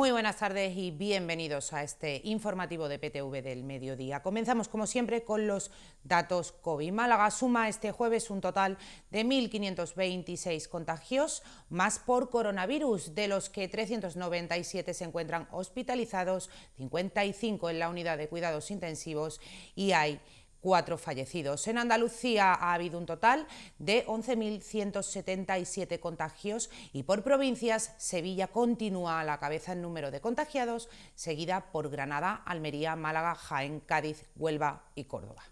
Muy buenas tardes y bienvenidos a este informativo de PTV del mediodía. Comenzamos como siempre con los datos COVID. Málaga suma este jueves un total de 1.526 contagios más por coronavirus, de los que 397 se encuentran hospitalizados, 55 en la unidad de cuidados intensivos y hay cuatro fallecidos. En Andalucía ha habido un total de 11.177 contagios y por provincias Sevilla continúa a la cabeza en número de contagiados, seguida por Granada, Almería, Málaga, Jaén, Cádiz, Huelva y Córdoba.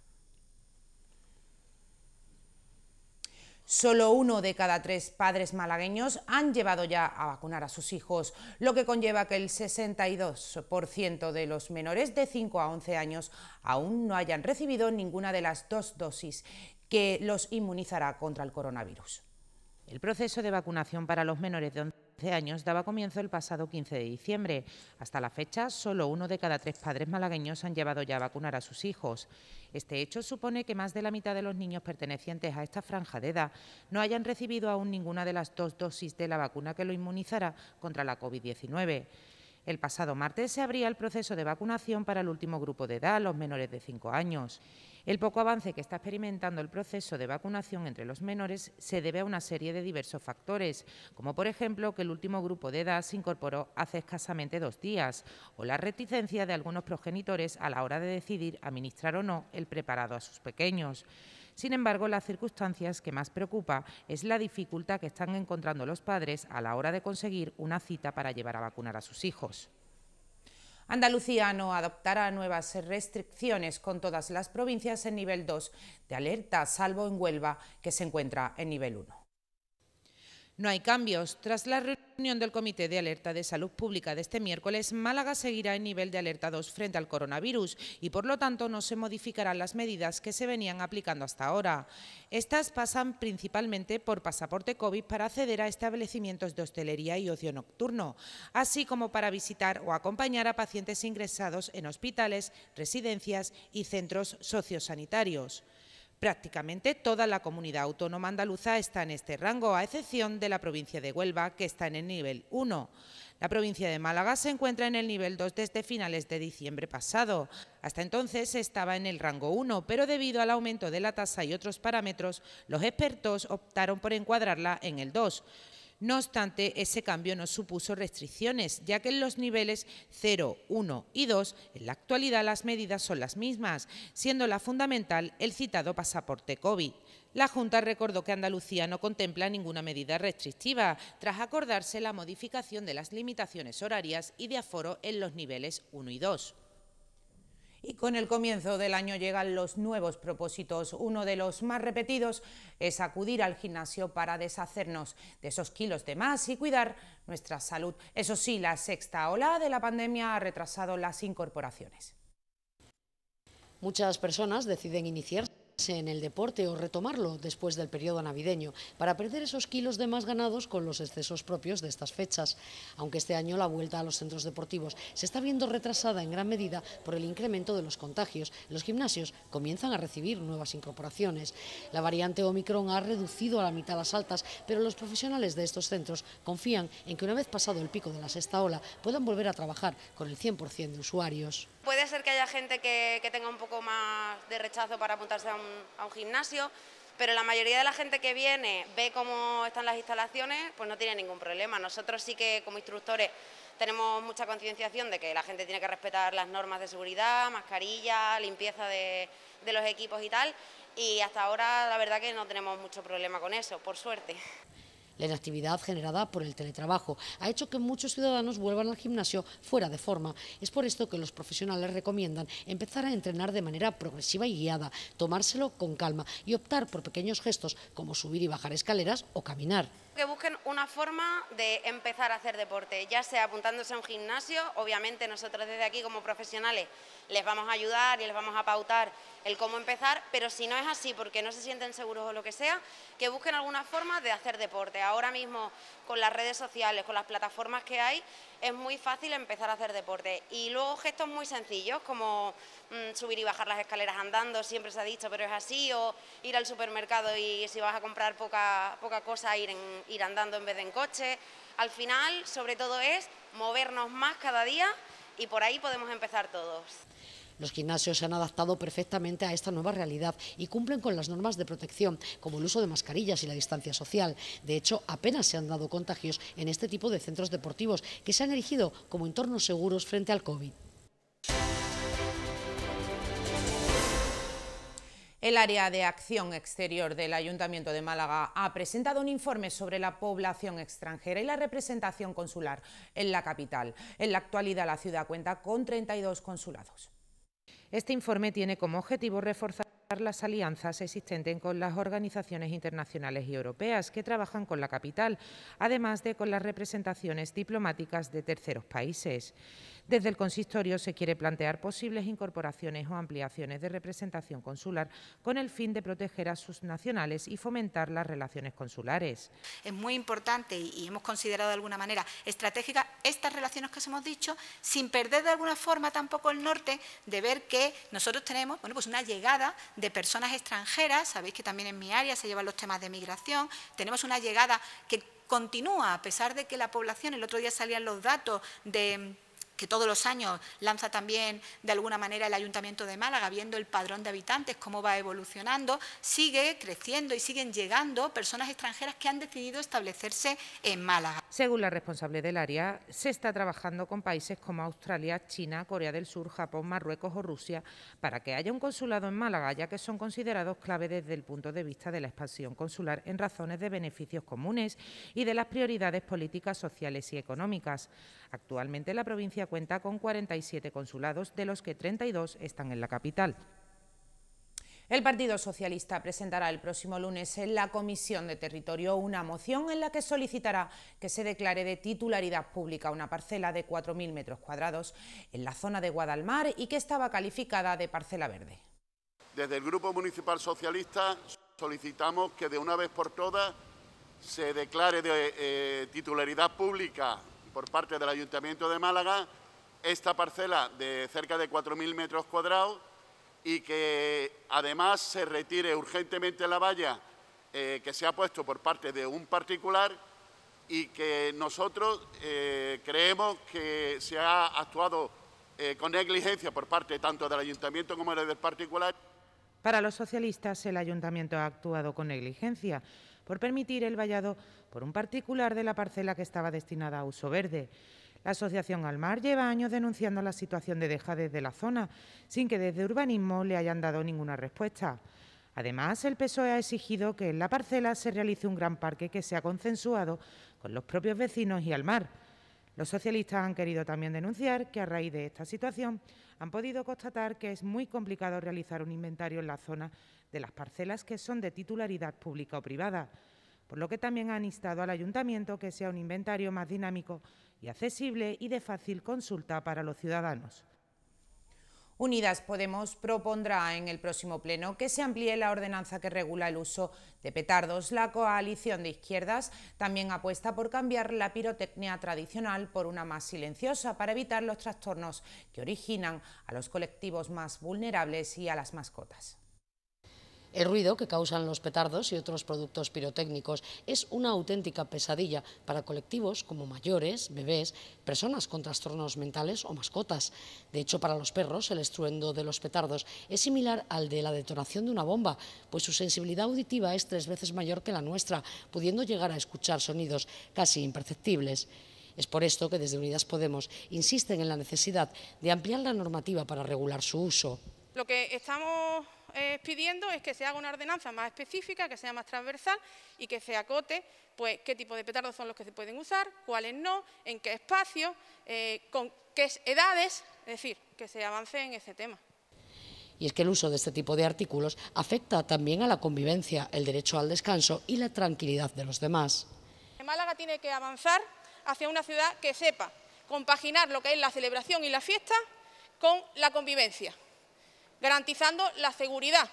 Solo uno de cada tres padres malagueños han llevado ya a vacunar a sus hijos, lo que conlleva que el 62% de los menores de 5 a 11 años aún no hayan recibido ninguna de las dos dosis que los inmunizará contra el coronavirus. El proceso de vacunación para los menores de 11 años daba comienzo el pasado 15 de diciembre. Hasta la fecha, solo uno de cada tres padres malagueños han llevado ya a vacunar a sus hijos. Este hecho supone que más de la mitad de los niños pertenecientes a esta franja de edad no hayan recibido aún ninguna de las dos dosis de la vacuna que lo inmunizará contra la COVID-19. El pasado martes se abría el proceso de vacunación para el último grupo de edad, los menores de 5 años. El poco avance que está experimentando el proceso de vacunación entre los menores se debe a una serie de diversos factores, como por ejemplo que el último grupo de edad se incorporó hace escasamente dos días, o la reticencia de algunos progenitores a la hora de decidir administrar o no el preparado a sus pequeños. Sin embargo, las circunstancias que más preocupa es la dificultad que están encontrando los padres a la hora de conseguir una cita para llevar a vacunar a sus hijos. Andalucía no adoptará nuevas restricciones con todas las provincias en nivel 2 de alerta, salvo en Huelva, que se encuentra en nivel 1. No hay cambios. Tras la reunión del Comité de Alerta de Salud Pública de este miércoles, Málaga seguirá en nivel de alerta 2 frente al coronavirus y, por lo tanto, no se modificarán las medidas que se venían aplicando hasta ahora. Estas pasan principalmente por pasaporte COVID para acceder a establecimientos de hostelería y ocio nocturno, así como para visitar o acompañar a pacientes ingresados en hospitales, residencias y centros sociosanitarios. Prácticamente toda la comunidad autónoma andaluza está en este rango, a excepción de la provincia de Huelva, que está en el nivel 1. La provincia de Málaga se encuentra en el nivel 2 desde finales de diciembre pasado. Hasta entonces estaba en el rango 1, pero debido al aumento de la tasa y otros parámetros, los expertos optaron por encuadrarla en el 2. No obstante, ese cambio no supuso restricciones, ya que en los niveles 0, 1 y 2, en la actualidad las medidas son las mismas, siendo la fundamental el citado pasaporte COVID. La Junta recordó que Andalucía no contempla ninguna medida restrictiva, tras acordarse la modificación de las limitaciones horarias y de aforo en los niveles 1 y 2. Y con el comienzo del año llegan los nuevos propósitos. Uno de los más repetidos es acudir al gimnasio para deshacernos de esos kilos de más y cuidar nuestra salud. Eso sí, la sexta ola de la pandemia ha retrasado las incorporaciones. Muchas personas deciden iniciar en el deporte o retomarlo después del periodo navideño, para perder esos kilos de más ganados con los excesos propios de estas fechas. Aunque este año la vuelta a los centros deportivos se está viendo retrasada en gran medida por el incremento de los contagios, los gimnasios comienzan a recibir nuevas incorporaciones. La variante Omicron ha reducido a la mitad las altas, pero los profesionales de estos centros confían en que una vez pasado el pico de la sexta ola puedan volver a trabajar con el 100% de usuarios. Puede ser que haya gente que, tenga un poco más de rechazo para apuntarse a un a un gimnasio, pero la mayoría de la gente que viene ve cómo están las instalaciones, pues no tiene ningún problema. Nosotros sí que como instructores tenemos mucha concienciación de que la gente tiene que respetar las normas de seguridad, mascarilla, limpieza de los equipos y tal, y hasta ahora la verdad que no tenemos mucho problema con eso, por suerte. La inactividad generada por el teletrabajo ha hecho que muchos ciudadanos vuelvan al gimnasio fuera de forma. Es por esto que los profesionales recomiendan empezar a entrenar de manera progresiva y guiada, tomárselo con calma y optar por pequeños gestos como subir y bajar escaleras o caminar que busquen una forma de empezar a hacer deporte, ya sea apuntándose a un gimnasio, obviamente nosotros desde aquí como profesionales les vamos a ayudar y les vamos a pautar el cómo empezar, pero si no es así porque no se sienten seguros o lo que sea, que busquen alguna forma de hacer deporte. Ahora mismo con las redes sociales, con las plataformas que hay, es muy fácil empezar a hacer deporte. Y luego gestos muy sencillos como mm, subir y bajar las escaleras andando, siempre se ha dicho, pero es así, o ir al supermercado y si vas a comprar poca, cosa, ir, ir andando en vez de en coche. Al final, sobre todo, es movernos más cada día y por ahí podemos empezar todos. Los gimnasios se han adaptado perfectamente a esta nueva realidad y cumplen con las normas de protección, como el uso de mascarillas y la distancia social. De hecho, apenas se han dado contagios en este tipo de centros deportivos, que se han erigido como entornos seguros frente al COVID. El área de acción exterior del Ayuntamiento de Málaga ha presentado un informe sobre la población extranjera y la representación consular en la capital. En la actualidad la ciudad cuenta con 32 consulados. Este informe tiene como objetivo reforzar las alianzas existentes con las organizaciones internacionales y europeas que trabajan con la capital, además de con las representaciones diplomáticas de terceros países. Desde el consistorio se quiere plantear posibles incorporaciones o ampliaciones de representación consular con el fin de proteger a sus nacionales y fomentar las relaciones consulares. Es muy importante y hemos considerado de alguna manera estratégica estas relaciones que os hemos dicho, sin perder de alguna forma tampoco el norte de ver que nosotros tenemos bueno, pues una llegada de personas extranjeras, sabéis que también en mi área se llevan los temas de migración, tenemos una llegada que continúa, a pesar de que la población, el otro día salían los datos de que todos los años lanza también de alguna manera el Ayuntamiento de Málaga, viendo el padrón de habitantes, cómo va evolucionando, sigue creciendo y siguen llegando personas extranjeras que han decidido establecerse en Málaga. Según la responsable del área, se está trabajando con países como Australia, China, Corea del Sur, Japón, Marruecos o Rusia para que haya un consulado en Málaga, ya que son considerados clave desde el punto de vista de la expansión consular en razones de beneficios comunes y de las prioridades políticas, sociales y económicas. Actualmente la provincia cuenta con 47 consulados, de los que 32 están en la capital. El Partido Socialista presentará el próximo lunes en la Comisión de Territorio una moción en la que solicitará que se declare de titularidad pública una parcela de 4.000 metros cuadrados en la zona de Guadalmar y que estaba calificada de parcela verde. Desde el Grupo Municipal Socialista solicitamos que de una vez por todas se declare de eh, titularidad pública por parte del Ayuntamiento de Málaga esta parcela de cerca de 4.000 metros cuadrados y que además se retire urgentemente la valla eh, que se ha puesto por parte de un particular y que nosotros eh, creemos que se ha actuado eh, con negligencia por parte tanto del ayuntamiento como del particular. Para los socialistas, el ayuntamiento ha actuado con negligencia por permitir el vallado por un particular de la parcela que estaba destinada a uso verde. La Asociación Al Mar lleva años denunciando la situación de dejades de la zona, sin que desde urbanismo le hayan dado ninguna respuesta. Además, el PSOE ha exigido que en la parcela se realice un gran parque que sea consensuado con los propios vecinos y al mar. Los socialistas han querido también denunciar que, a raíz de esta situación, han podido constatar que es muy complicado realizar un inventario en la zona de las parcelas que son de titularidad pública o privada, por lo que también han instado al Ayuntamiento que sea un inventario más dinámico y accesible y de fácil consulta para los ciudadanos. Unidas Podemos propondrá en el próximo pleno que se amplíe la ordenanza que regula el uso de petardos. La coalición de izquierdas también apuesta por cambiar la pirotecnia tradicional por una más silenciosa para evitar los trastornos que originan a los colectivos más vulnerables y a las mascotas. El ruido que causan los petardos y otros productos pirotécnicos es una auténtica pesadilla para colectivos como mayores, bebés, personas con trastornos mentales o mascotas. De hecho, para los perros el estruendo de los petardos es similar al de la detonación de una bomba, pues su sensibilidad auditiva es tres veces mayor que la nuestra, pudiendo llegar a escuchar sonidos casi imperceptibles. Es por esto que desde Unidas Podemos insisten en la necesidad de ampliar la normativa para regular su uso. Lo que estamos eh, pidiendo es que se haga una ordenanza más específica, que sea más transversal y que se acote pues, qué tipo de petardos son los que se pueden usar, cuáles no, en qué espacio, eh, con qué edades, es decir, que se avance en ese tema. Y es que el uso de este tipo de artículos afecta también a la convivencia, el derecho al descanso y la tranquilidad de los demás. Málaga tiene que avanzar hacia una ciudad que sepa compaginar lo que es la celebración y la fiesta con la convivencia garantizando la seguridad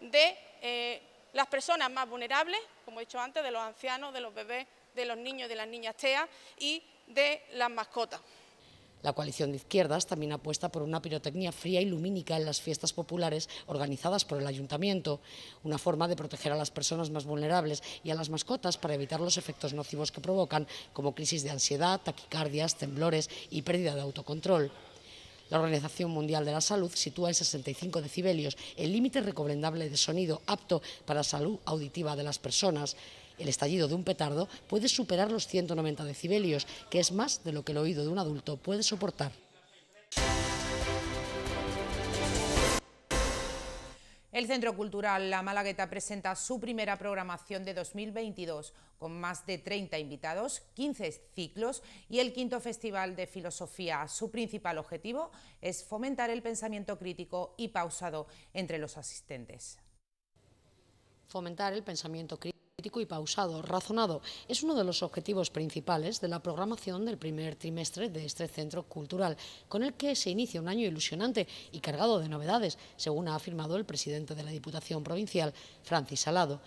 de eh, las personas más vulnerables, como he dicho antes, de los ancianos, de los bebés, de los niños, de las niñas TEA y de las mascotas. La coalición de izquierdas también apuesta por una pirotecnia fría y lumínica en las fiestas populares organizadas por el ayuntamiento, una forma de proteger a las personas más vulnerables y a las mascotas para evitar los efectos nocivos que provocan, como crisis de ansiedad, taquicardias, temblores y pérdida de autocontrol. La Organización Mundial de la Salud sitúa en 65 decibelios el límite recomendable de sonido apto para la salud auditiva de las personas. El estallido de un petardo puede superar los 190 decibelios, que es más de lo que el oído de un adulto puede soportar. El Centro Cultural La Malagueta presenta su primera programación de 2022 con más de 30 invitados, 15 ciclos y el quinto Festival de Filosofía. Su principal objetivo es fomentar el pensamiento crítico y pausado entre los asistentes. Fomentar el pensamiento crítico y pausado, razonado, es uno de los objetivos principales de la programación del primer trimestre de este centro cultural, con el que se inicia un año ilusionante y cargado de novedades, según ha afirmado el presidente de la Diputación Provincial, Francis Salado.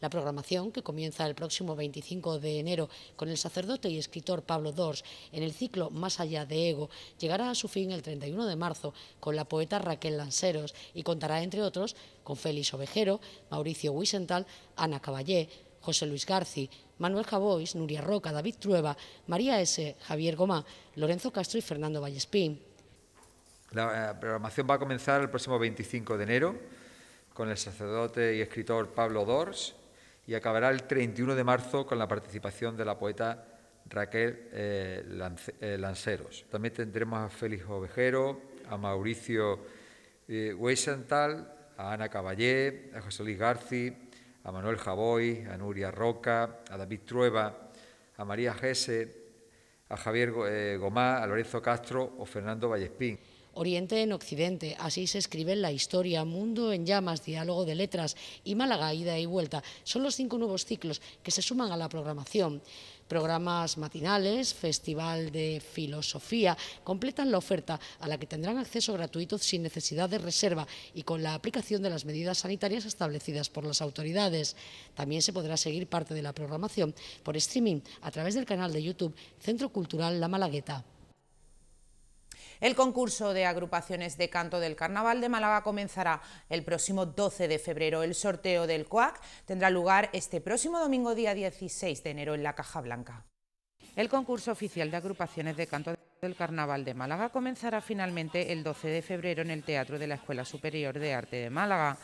La programación, que comienza el próximo 25 de enero con el sacerdote y escritor Pablo Dors en el ciclo Más allá de Ego, llegará a su fin el 31 de marzo con la poeta Raquel Lanceros y contará, entre otros, con Félix Ovejero, Mauricio Wiesenthal, Ana Caballé, José Luis Garci, Manuel Javois, Nuria Roca, David Trueba, María S., Javier Gomá, Lorenzo Castro y Fernando Vallespín. La eh, programación va a comenzar el próximo 25 de enero con el sacerdote y escritor Pablo Dors y acabará el 31 de marzo con la participación de la poeta Raquel eh, eh, Lanceros. También tendremos a Félix Ovejero, a Mauricio eh, a Ana Caballé, a José Luis García, a Manuel Javoy, a Nuria Roca, a David Trueba, a María Gese, a Javier eh, Gomá, a Lorenzo Castro o Fernando Vallespín. Oriente en Occidente, así se escribe en la historia, Mundo en llamas, Diálogo de letras y Málaga, ida y vuelta. Son los cinco nuevos ciclos que se suman a la programación. Programas matinales, Festival de Filosofía, completan la oferta a la que tendrán acceso gratuito sin necesidad de reserva y con la aplicación de las medidas sanitarias establecidas por las autoridades. También se podrá seguir parte de la programación por streaming a través del canal de YouTube Centro Cultural La Malagueta. El concurso de agrupaciones de canto del Carnaval de Málaga comenzará el próximo 12 de febrero. El sorteo del CUAC tendrá lugar este próximo domingo día 16 de enero en la Caja Blanca. El concurso oficial de agrupaciones de canto del Carnaval de Málaga comenzará finalmente el 12 de febrero en el Teatro de la Escuela Superior de Arte de Málaga.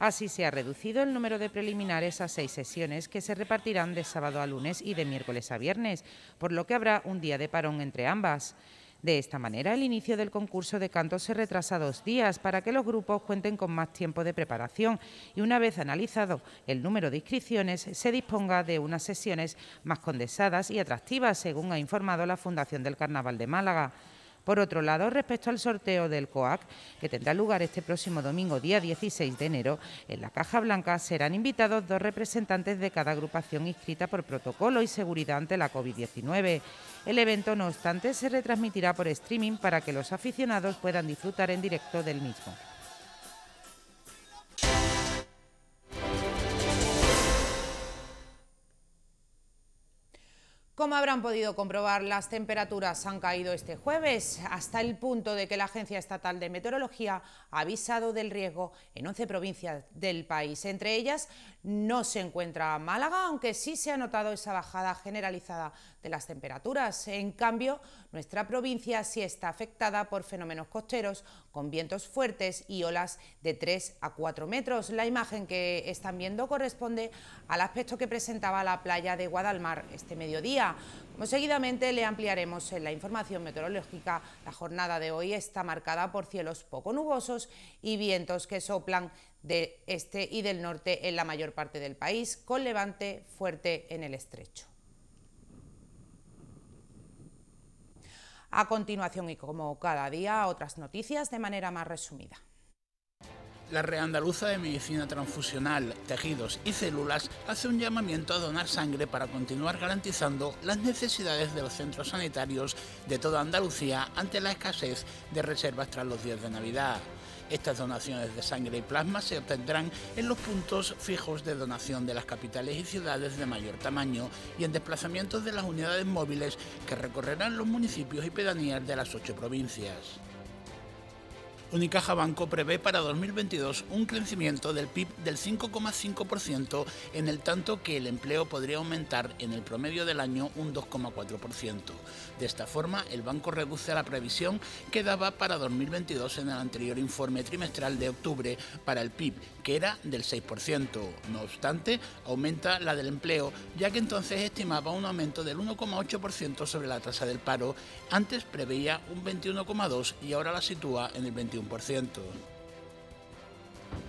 Así se ha reducido el número de preliminares a seis sesiones que se repartirán de sábado a lunes y de miércoles a viernes, por lo que habrá un día de parón entre ambas. De esta manera, el inicio del concurso de canto se retrasa dos días para que los grupos cuenten con más tiempo de preparación y una vez analizado el número de inscripciones, se disponga de unas sesiones más condensadas y atractivas, según ha informado la Fundación del Carnaval de Málaga. Por otro lado, respecto al sorteo del COAC, que tendrá lugar este próximo domingo, día 16 de enero, en la Caja Blanca serán invitados dos representantes de cada agrupación inscrita por protocolo y seguridad ante la COVID-19. El evento, no obstante, se retransmitirá por streaming para que los aficionados puedan disfrutar en directo del mismo. Como habrán podido comprobar, las temperaturas han caído este jueves hasta el punto de que la Agencia Estatal de Meteorología ha avisado del riesgo en 11 provincias del país. Entre ellas no se encuentra Málaga, aunque sí se ha notado esa bajada generalizada de las temperaturas. En cambio, nuestra provincia sí está afectada por fenómenos costeros con vientos fuertes y olas de 3 a 4 metros. La imagen que están viendo corresponde al aspecto que presentaba la playa de Guadalmar este mediodía. Como seguidamente le ampliaremos en la información meteorológica, la jornada de hoy está marcada por cielos poco nubosos y vientos que soplan de este y del norte en la mayor parte del país, con levante fuerte en el estrecho. A continuación y como cada día, otras noticias de manera más resumida. La andaluza de Medicina Transfusional, Tejidos y Células hace un llamamiento a donar sangre para continuar garantizando las necesidades de los centros sanitarios de toda Andalucía ante la escasez de reservas tras los días de Navidad. Estas donaciones de sangre y plasma se obtendrán en los puntos fijos de donación de las capitales y ciudades de mayor tamaño y en desplazamientos de las unidades móviles que recorrerán los municipios y pedanías de las ocho provincias. Unicaja Banco prevé para 2022 un crecimiento del PIB del 5,5% en el tanto que el empleo podría aumentar en el promedio del año un 2,4%. De esta forma, el banco reduce la previsión que daba para 2022 en el anterior informe trimestral de octubre para el PIB, que era del 6%. No obstante, aumenta la del empleo, ya que entonces estimaba un aumento del 1,8% sobre la tasa del paro, antes preveía un 21,2% y ahora la sitúa en el 21% por ciento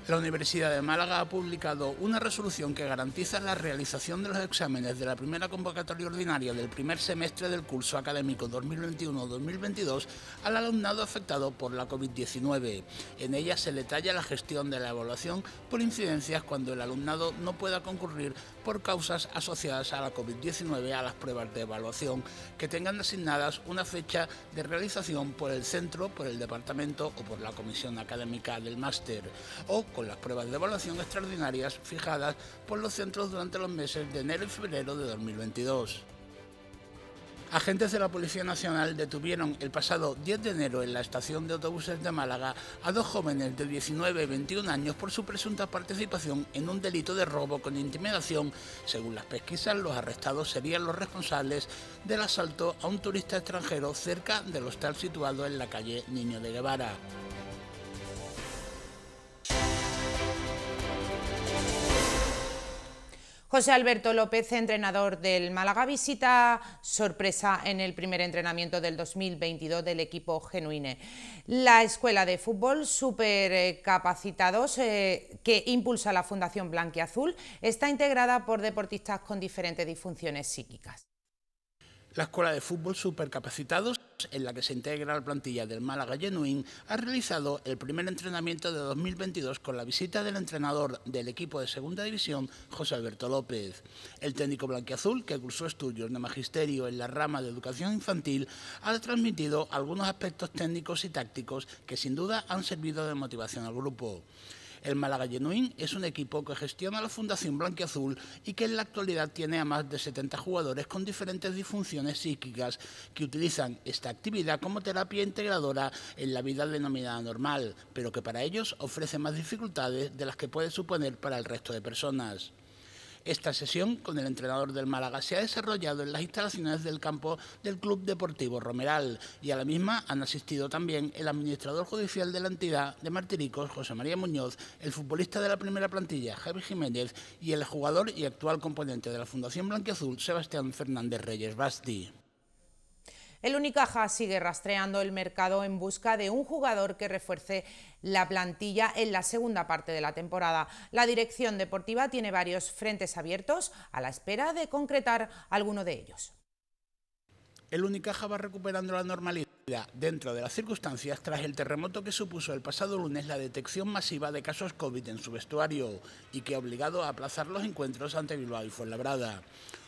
la Universidad de Málaga ha publicado una resolución que garantiza la realización de los exámenes de la primera convocatoria ordinaria del primer semestre del curso académico 2021-2022 al alumnado afectado por la COVID-19. En ella se detalla la gestión de la evaluación por incidencias cuando el alumnado no pueda concurrir por causas asociadas a la COVID-19 a las pruebas de evaluación que tengan asignadas una fecha de realización por el centro, por el departamento o por la comisión académica del máster con las pruebas de evaluación extraordinarias fijadas por los centros durante los meses de enero y febrero de 2022. Agentes de la Policía Nacional detuvieron el pasado 10 de enero en la estación de autobuses de Málaga a dos jóvenes de 19 y 21 años por su presunta participación en un delito de robo con intimidación. Según las pesquisas, los arrestados serían los responsables del asalto a un turista extranjero cerca del hostal situado en la calle Niño de Guevara. José Alberto López, entrenador del Málaga, visita sorpresa en el primer entrenamiento del 2022 del equipo Genuine. La escuela de fútbol Supercapacitados, eh, que impulsa la Fundación Blanquiazul, está integrada por deportistas con diferentes disfunciones psíquicas. La escuela de fútbol Supercapacitados en la que se integra la plantilla del Málaga Genuín, ha realizado el primer entrenamiento de 2022 con la visita del entrenador del equipo de Segunda División, José Alberto López. El técnico blanquiazul, que cursó estudios de magisterio en la rama de educación infantil, ha transmitido algunos aspectos técnicos y tácticos que sin duda han servido de motivación al grupo. El Málaga Genuín es un equipo que gestiona la Fundación Blanquiazul y que en la actualidad tiene a más de 70 jugadores con diferentes disfunciones psíquicas que utilizan esta actividad como terapia integradora en la vida denominada normal, pero que para ellos ofrece más dificultades de las que puede suponer para el resto de personas. Esta sesión con el entrenador del Málaga se ha desarrollado en las instalaciones del campo del Club Deportivo Romeral y a la misma han asistido también el administrador judicial de la entidad de Martiricos, José María Muñoz, el futbolista de la primera plantilla, Javi Jiménez, y el jugador y actual componente de la Fundación Blanquiazul, Sebastián Fernández Reyes Basti. El Unicaja sigue rastreando el mercado en busca de un jugador que refuerce la plantilla en la segunda parte de la temporada. La dirección deportiva tiene varios frentes abiertos a la espera de concretar alguno de ellos. El Unicaja va recuperando la normalidad dentro de las circunstancias tras el terremoto que supuso el pasado lunes la detección masiva de casos COVID en su vestuario y que ha obligado a aplazar los encuentros ante Bilbao y Fuenlabrada.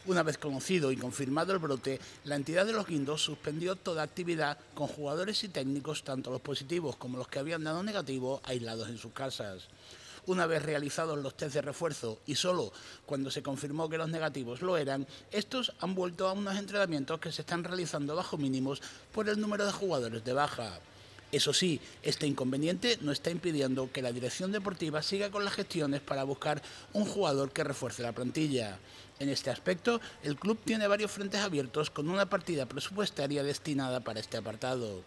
Una vez conocido y confirmado el brote, la entidad de los guindos suspendió toda actividad con jugadores y técnicos, tanto los positivos como los que habían dado negativo, aislados en sus casas una vez realizados los test de refuerzo y solo cuando se confirmó que los negativos lo eran, estos han vuelto a unos entrenamientos que se están realizando bajo mínimos por el número de jugadores de baja. Eso sí, este inconveniente no está impidiendo que la dirección deportiva siga con las gestiones para buscar un jugador que refuerce la plantilla. En este aspecto, el club tiene varios frentes abiertos con una partida presupuestaria destinada para este apartado.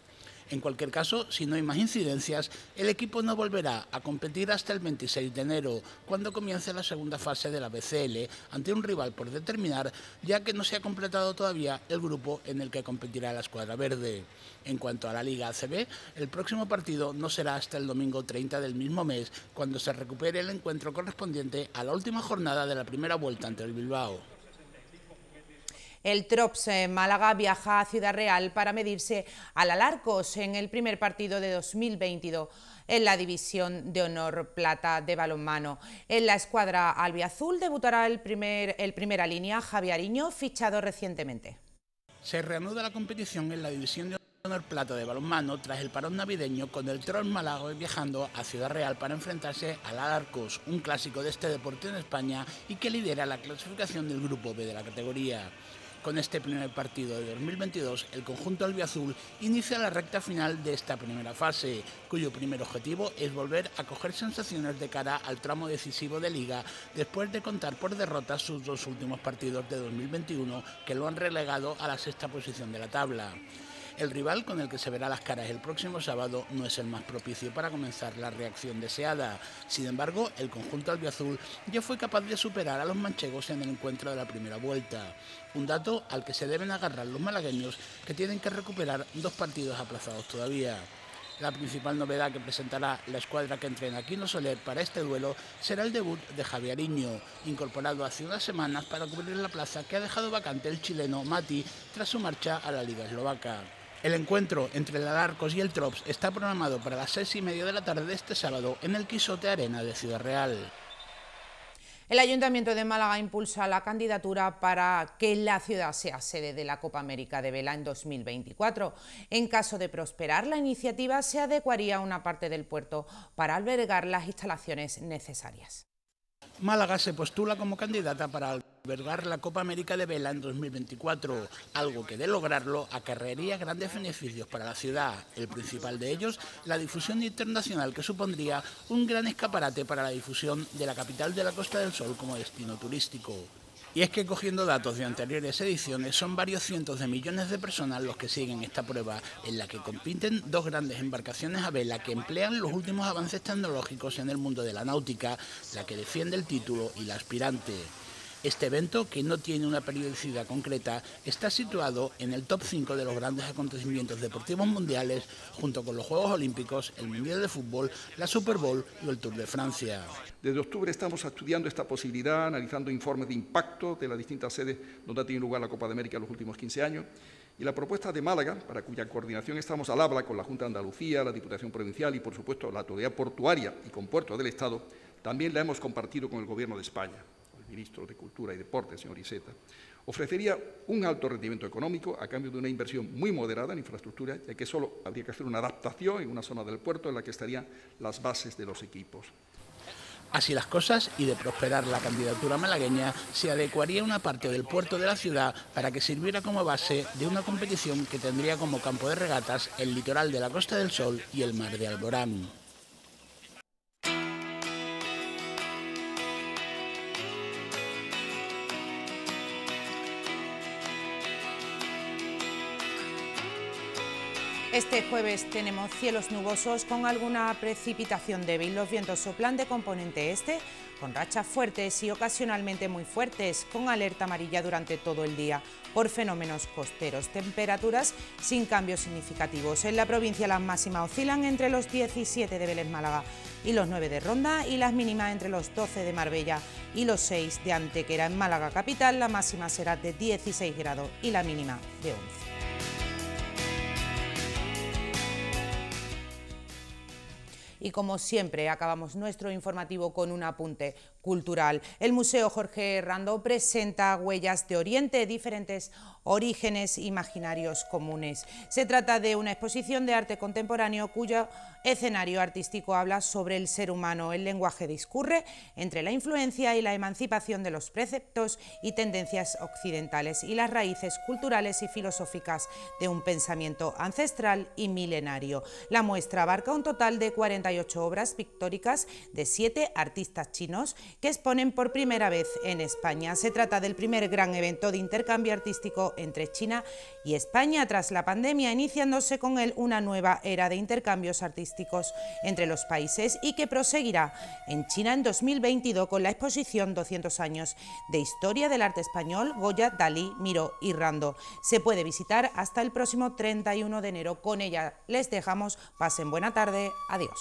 En cualquier caso, si no hay más incidencias, el equipo no volverá a competir hasta el 26 de enero, cuando comience la segunda fase de la BCL, ante un rival por determinar, ya que no se ha completado todavía el grupo en el que competirá la escuadra verde. En cuanto a la Liga ACB, el próximo partido no será hasta el domingo 30 del mismo mes, cuando se recupere el encuentro correspondiente a la última jornada de la primera vuelta ante el Bilbao. El Trops eh, Málaga viaja a Ciudad Real para medirse al Alarcos en el primer partido de 2022 en la División de Honor Plata de Balonmano. En la escuadra albiazul debutará el primer el primera línea Javier fichado recientemente. Se reanuda la competición en la División de Honor Plata de Balonmano tras el parón navideño con el TROPS Málaga viajando a Ciudad Real para enfrentarse al Alarcos, un clásico de este deporte en España y que lidera la clasificación del Grupo B de la categoría. Con este primer partido de 2022, el conjunto albiazul inicia la recta final de esta primera fase, cuyo primer objetivo es volver a coger sensaciones de cara al tramo decisivo de liga después de contar por derrota sus dos últimos partidos de 2021 que lo han relegado a la sexta posición de la tabla. El rival con el que se verá las caras el próximo sábado no es el más propicio para comenzar la reacción deseada. Sin embargo, el conjunto albiazul ya fue capaz de superar a los manchegos en el encuentro de la primera vuelta. Un dato al que se deben agarrar los malagueños que tienen que recuperar dos partidos aplazados todavía. La principal novedad que presentará la escuadra que entrena quino Soler para este duelo será el debut de Javier Iño, incorporado hace unas semanas para cubrir la plaza que ha dejado vacante el chileno Mati tras su marcha a la Liga Eslovaca. El encuentro entre el Alarcos y el Trops está programado para las seis y media de la tarde de este sábado en el Quisote Arena de Ciudad Real. El Ayuntamiento de Málaga impulsa la candidatura para que la ciudad sea sede de la Copa América de Vela en 2024. En caso de prosperar, la iniciativa se adecuaría una parte del puerto para albergar las instalaciones necesarias. Málaga se postula como candidata para albergar la Copa América de Vela en 2024, algo que de lograrlo acarrearía grandes beneficios para la ciudad, el principal de ellos la difusión internacional que supondría un gran escaparate para la difusión de la capital de la Costa del Sol como destino turístico. Y es que cogiendo datos de anteriores ediciones, son varios cientos de millones de personas los que siguen esta prueba, en la que compiten dos grandes embarcaciones a vela que emplean los últimos avances tecnológicos en el mundo de la náutica, la que defiende el título y la aspirante. Este evento, que no tiene una periodicidad concreta, está situado en el top 5 de los grandes acontecimientos deportivos mundiales, junto con los Juegos Olímpicos, el Mundial de Fútbol, la Super Bowl y el Tour de Francia. Desde octubre estamos estudiando esta posibilidad, analizando informes de impacto de las distintas sedes donde ha tenido lugar la Copa de América en los últimos 15 años. Y la propuesta de Málaga, para cuya coordinación estamos al habla con la Junta de Andalucía, la Diputación Provincial y, por supuesto, la Autoridad Portuaria y con Puerto del Estado, también la hemos compartido con el Gobierno de España ministro de Cultura y Deporte, señor Iseta, ofrecería un alto rendimiento económico a cambio de una inversión muy moderada en infraestructura, ya que solo habría que hacer una adaptación en una zona del puerto en la que estarían las bases de los equipos. Así las cosas, y de prosperar la candidatura malagueña, se adecuaría una parte del puerto de la ciudad para que sirviera como base de una competición que tendría como campo de regatas el litoral de la Costa del Sol y el mar de Alborán. Este jueves tenemos cielos nubosos con alguna precipitación débil. Los vientos soplan de componente este, con rachas fuertes y ocasionalmente muy fuertes, con alerta amarilla durante todo el día por fenómenos costeros. Temperaturas sin cambios significativos. En la provincia las máximas oscilan entre los 17 de Vélez Málaga y los 9 de Ronda y las mínimas entre los 12 de Marbella y los 6 de Antequera. En Málaga capital la máxima será de 16 grados y la mínima de 11. Y como siempre, acabamos nuestro informativo con un apunte cultural. El Museo Jorge Rando presenta huellas de Oriente, diferentes orígenes imaginarios comunes. Se trata de una exposición de arte contemporáneo cuyo escenario artístico habla sobre el ser humano. El lenguaje discurre entre la influencia y la emancipación de los preceptos y tendencias occidentales y las raíces culturales y filosóficas de un pensamiento ancestral y milenario. La muestra abarca un total de 48 obras pictóricas de siete artistas chinos que exponen por primera vez en España. Se trata del primer gran evento de intercambio artístico entre China y España tras la pandemia, iniciándose con él una nueva era de intercambios artísticos entre los países y que proseguirá en China en 2022 con la exposición 200 años de historia del arte español Goya, Dalí, Miró y Rando. Se puede visitar hasta el próximo 31 de enero. Con ella les dejamos. Pasen buena tarde. Adiós.